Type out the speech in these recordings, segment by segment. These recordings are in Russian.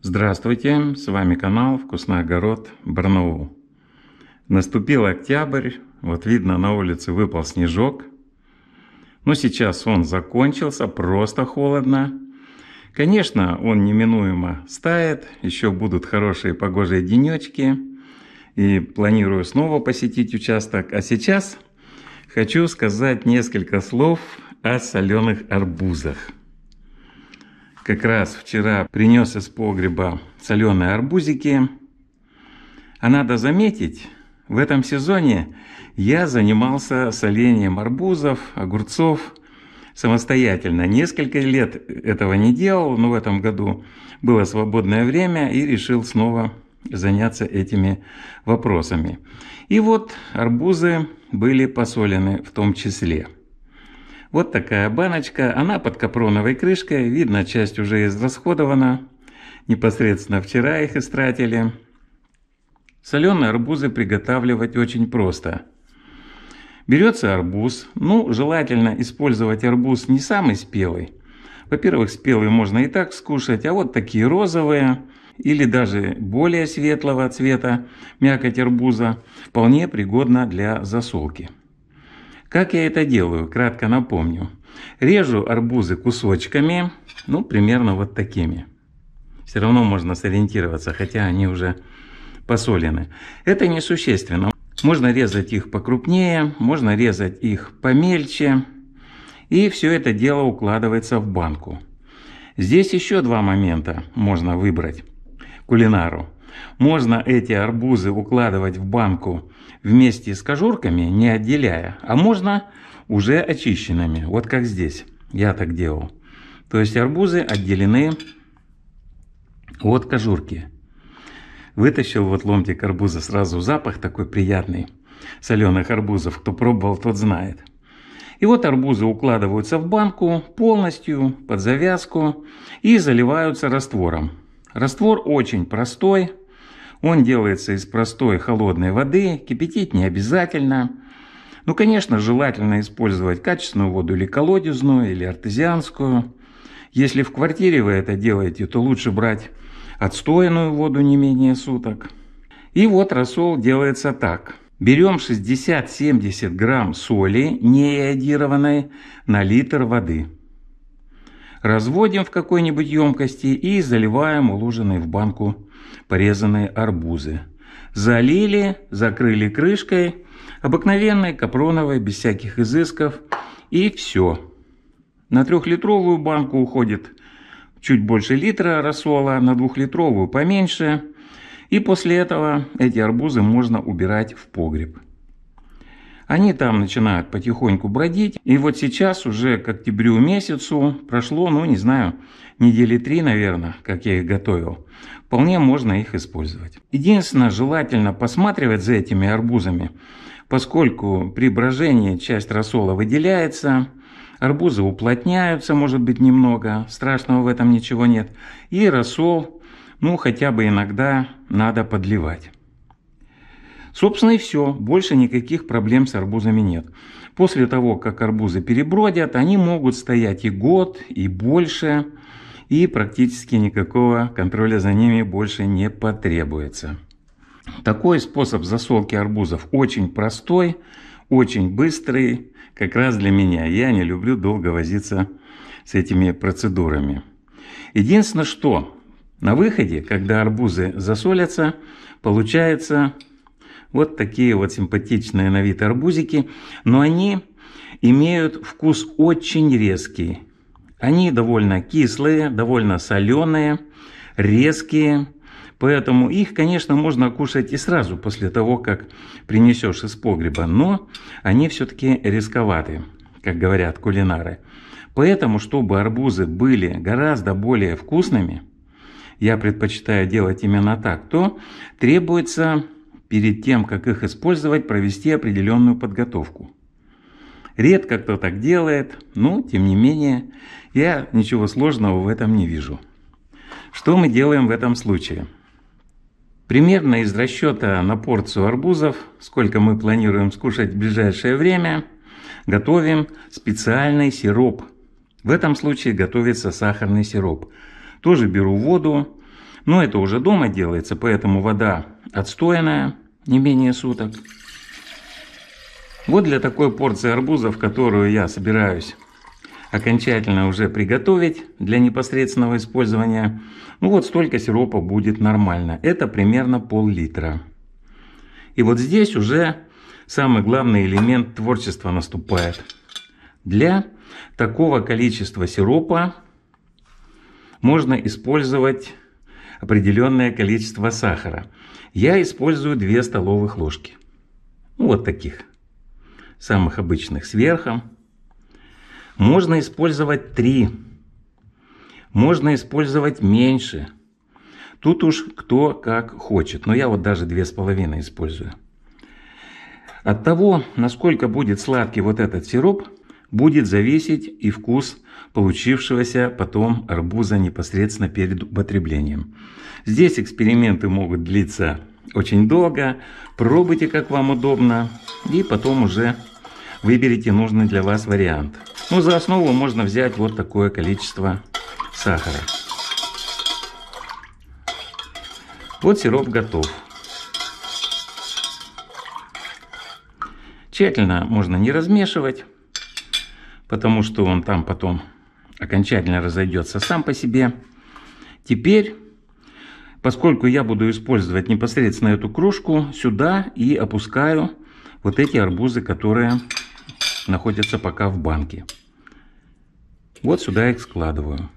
Здравствуйте, с вами канал Вкусный огород Барнаул. Наступил октябрь, вот видно на улице выпал снежок. Но ну, сейчас он закончился, просто холодно. Конечно, он неминуемо стает, еще будут хорошие погожие денечки. И планирую снова посетить участок. А сейчас хочу сказать несколько слов о соленых арбузах как раз вчера принес из погреба соленые арбузики. А надо заметить, в этом сезоне я занимался солением арбузов, огурцов самостоятельно. Несколько лет этого не делал, но в этом году было свободное время и решил снова заняться этими вопросами. И вот арбузы были посолены в том числе – вот такая баночка, она под капроновой крышкой, видно, часть уже израсходована. Непосредственно вчера их истратили. Соленые арбузы приготавливать очень просто. Берется арбуз, ну, желательно использовать арбуз не самый спелый. Во-первых, спелый можно и так скушать, а вот такие розовые или даже более светлого цвета мякоть арбуза вполне пригодна для засолки. Как я это делаю, кратко напомню. Режу арбузы кусочками, ну, примерно вот такими. Все равно можно сориентироваться, хотя они уже посолены. Это несущественно. Можно резать их покрупнее, можно резать их помельче. И все это дело укладывается в банку. Здесь еще два момента можно выбрать кулинару. Можно эти арбузы укладывать в банку вместе с кожурками, не отделяя, а можно уже очищенными, вот как здесь. Я так делал. То есть арбузы отделены от кожурки. Вытащил вот ломтик арбуза, сразу запах такой приятный соленых арбузов. Кто пробовал, тот знает. И вот арбузы укладываются в банку полностью под завязку и заливаются раствором. Раствор очень простой, он делается из простой холодной воды, кипятить не обязательно. Ну, конечно, желательно использовать качественную воду или колодезную, или артезианскую. Если в квартире вы это делаете, то лучше брать отстоянную воду не менее суток. И вот рассол делается так. Берем 60-70 грамм соли неиодированной на литр воды. Разводим в какой-нибудь емкости и заливаем уложенный в банку порезанные арбузы. Залили, закрыли крышкой, обыкновенной, капроновой, без всяких изысков, и все. На трехлитровую банку уходит чуть больше литра рассола, на двухлитровую поменьше, и после этого эти арбузы можно убирать в погреб. Они там начинают потихоньку бродить. И вот сейчас уже к октябрю месяцу прошло, ну не знаю, недели три, наверное, как я их готовил. Вполне можно их использовать. Единственное, желательно посматривать за этими арбузами, поскольку при брожении часть рассола выделяется, арбузы уплотняются, может быть, немного, страшного в этом ничего нет, и рассол, ну, хотя бы иногда надо подливать. Собственно и все, больше никаких проблем с арбузами нет. После того, как арбузы перебродят, они могут стоять и год, и больше, и практически никакого контроля за ними больше не потребуется. Такой способ засолки арбузов очень простой, очень быстрый, как раз для меня. Я не люблю долго возиться с этими процедурами. Единственное, что на выходе, когда арбузы засолятся, получается вот такие вот симпатичные на вид арбузики, но они имеют вкус очень резкий. Они довольно кислые, довольно соленые, резкие, поэтому их, конечно, можно кушать и сразу после того, как принесешь из погреба, но они все-таки рисковаты, как говорят кулинары. Поэтому, чтобы арбузы были гораздо более вкусными, я предпочитаю делать именно так, то требуется перед тем, как их использовать, провести определенную подготовку. Редко кто так делает, но, тем не менее, я ничего сложного в этом не вижу. Что мы делаем в этом случае? Примерно из расчета на порцию арбузов, сколько мы планируем скушать в ближайшее время, готовим специальный сироп. В этом случае готовится сахарный сироп. Тоже беру воду, но это уже дома делается, поэтому вода отстойная, не менее суток. Вот для такой порции арбузов, которую я собираюсь окончательно уже приготовить для непосредственного использования, ну вот столько сиропа будет нормально. Это примерно пол-литра. И вот здесь уже самый главный элемент творчества наступает. Для такого количества сиропа можно использовать определенное количество сахара я использую 2 столовых ложки. Ну, вот таких, самых обычных, сверху. Можно использовать 3. Можно использовать меньше. Тут уж кто как хочет. Но я вот даже 2,5 использую. От того, насколько будет сладкий вот этот сироп, будет зависеть и вкус получившегося потом арбуза непосредственно перед употреблением. Здесь эксперименты могут длиться очень долго, пробуйте как вам удобно и потом уже выберите нужный для вас вариант. Ну, за основу можно взять вот такое количество сахара. Вот сироп готов. Тщательно можно не размешивать, потому что он там потом окончательно разойдется сам по себе. Теперь, поскольку я буду использовать непосредственно эту кружку, сюда и опускаю вот эти арбузы, которые находятся пока в банке. Вот сюда их складываю.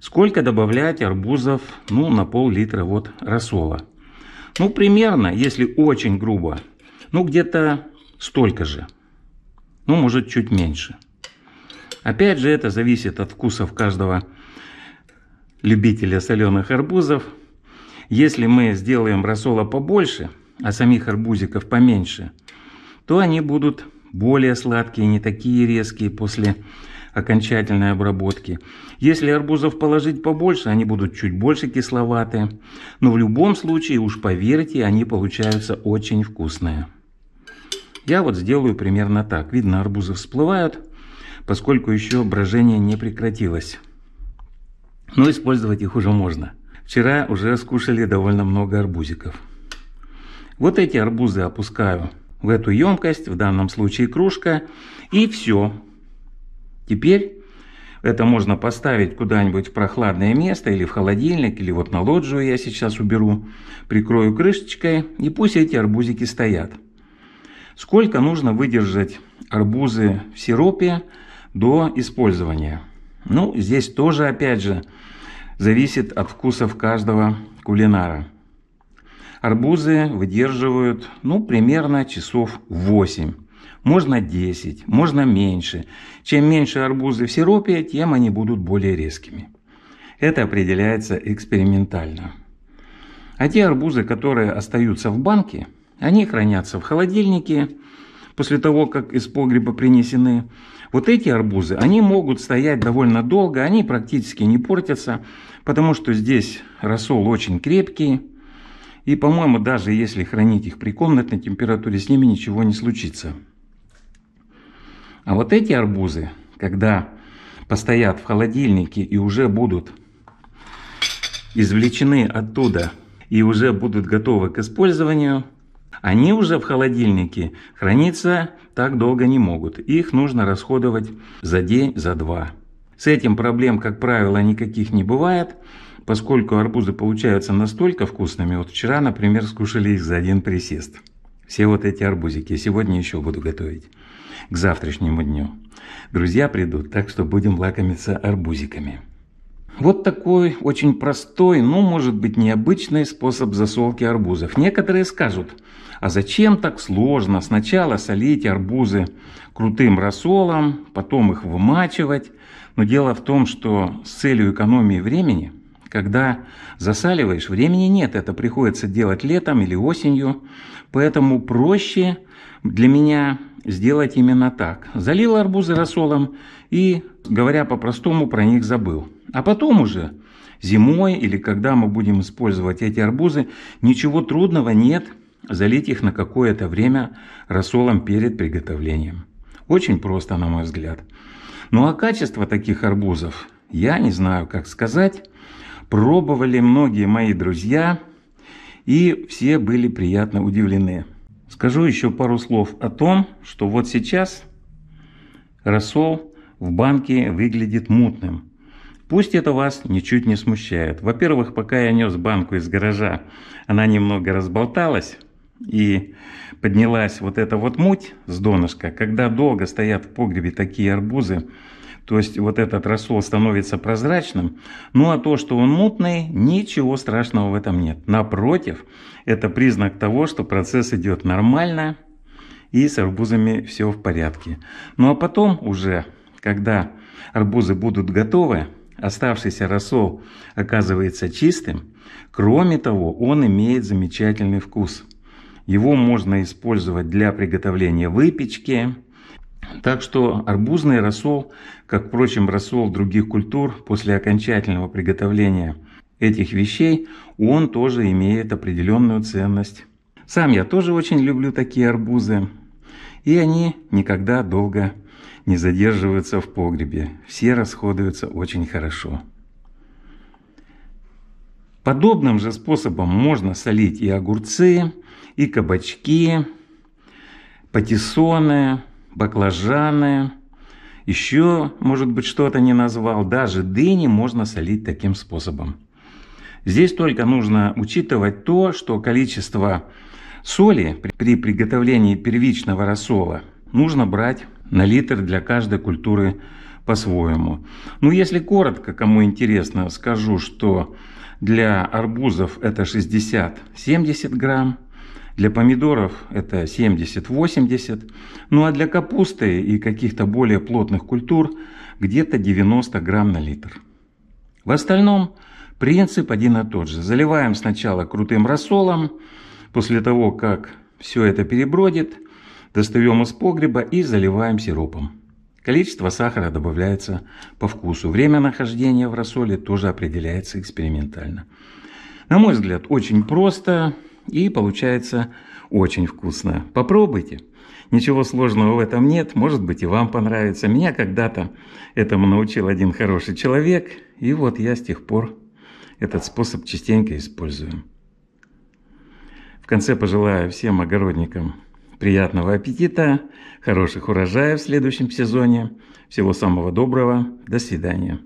Сколько добавлять арбузов ну, на пол-литра вот рассола? Ну, примерно, если очень грубо, ну, где-то столько же. Ну, может, чуть меньше. Опять же, это зависит от вкусов каждого любителя соленых арбузов. Если мы сделаем рассола побольше, а самих арбузиков поменьше, то они будут более сладкие, не такие резкие после окончательной обработки. Если арбузов положить побольше, они будут чуть больше кисловатые. Но в любом случае, уж поверьте, они получаются очень вкусные. Я вот сделаю примерно так. Видно, арбузы всплывают поскольку еще брожение не прекратилось. Но использовать их уже можно. Вчера уже скушали довольно много арбузиков. Вот эти арбузы опускаю в эту емкость, в данном случае кружка, и все. Теперь это можно поставить куда-нибудь в прохладное место или в холодильник, или вот на лоджию я сейчас уберу, прикрою крышечкой и пусть эти арбузики стоят. Сколько нужно выдержать арбузы в сиропе, до использования. Ну, здесь тоже, опять же, зависит от вкусов каждого кулинара. Арбузы выдерживают, ну, примерно часов 8. Можно 10, можно меньше. Чем меньше арбузы в сиропе, тем они будут более резкими. Это определяется экспериментально. А те арбузы, которые остаются в банке, они хранятся в холодильнике, после того, как из погреба принесены. Вот эти арбузы, они могут стоять довольно долго, они практически не портятся, потому что здесь рассол очень крепкий. И, по-моему, даже если хранить их при комнатной температуре, с ними ничего не случится. А вот эти арбузы, когда постоят в холодильнике и уже будут извлечены оттуда и уже будут готовы к использованию – они уже в холодильнике храниться так долго не могут. Их нужно расходовать за день, за два. С этим проблем, как правило, никаких не бывает, поскольку арбузы получаются настолько вкусными. Вот вчера, например, скушали их за один присест. Все вот эти арбузики. сегодня еще буду готовить к завтрашнему дню. Друзья придут, так что будем лакомиться арбузиками. Вот такой очень простой, но может быть необычный способ засолки арбузов. Некоторые скажут, а зачем так сложно сначала солить арбузы крутым рассолом, потом их вымачивать. Но дело в том, что с целью экономии времени – когда засаливаешь, времени нет, это приходится делать летом или осенью, поэтому проще для меня сделать именно так. Залил арбузы рассолом и, говоря по-простому, про них забыл. А потом уже зимой или когда мы будем использовать эти арбузы, ничего трудного нет залить их на какое-то время рассолом перед приготовлением. Очень просто, на мой взгляд. Ну а качество таких арбузов я не знаю, как сказать пробовали многие мои друзья, и все были приятно удивлены. Скажу еще пару слов о том, что вот сейчас рассол в банке выглядит мутным. Пусть это вас ничуть не смущает. Во-первых, пока я нес банку из гаража, она немного разболталась и поднялась вот эта вот муть с донышка. Когда долго стоят в погребе такие арбузы, то есть вот этот рассол становится прозрачным. Ну а то, что он мутный, ничего страшного в этом нет. Напротив, это признак того, что процесс идет нормально и с арбузами все в порядке. Ну а потом уже, когда арбузы будут готовы, оставшийся рассол оказывается чистым. Кроме того, он имеет замечательный вкус. Его можно использовать для приготовления выпечки, так что арбузный рассол, как, впрочем, рассол других культур, после окончательного приготовления этих вещей, он тоже имеет определенную ценность. Сам я тоже очень люблю такие арбузы, и они никогда долго не задерживаются в погребе, все расходуются очень хорошо. Подобным же способом можно солить и огурцы, и кабачки, патиссоны, баклажаны, еще, может быть, что-то не назвал. Даже дыни можно солить таким способом. Здесь только нужно учитывать то, что количество соли при приготовлении первичного рассола нужно брать на литр для каждой культуры по-своему. Ну, если коротко, кому интересно, скажу, что для арбузов это 60-70 грамм, для помидоров это 70-80, ну а для капусты и каких-то более плотных культур где-то 90 грамм на литр. В остальном принцип один и тот же. Заливаем сначала крутым рассолом, после того, как все это перебродит, достаем из погреба и заливаем сиропом. Количество сахара добавляется по вкусу. Время нахождения в рассоле тоже определяется экспериментально. На мой взгляд, очень просто, и получается очень вкусно. Попробуйте. Ничего сложного в этом нет, может быть и вам понравится. Меня когда-то этому научил один хороший человек, и вот я с тех пор этот способ частенько использую. В конце пожелаю всем огородникам приятного аппетита, хороших урожаев в следующем сезоне. Всего самого доброго. До свидания.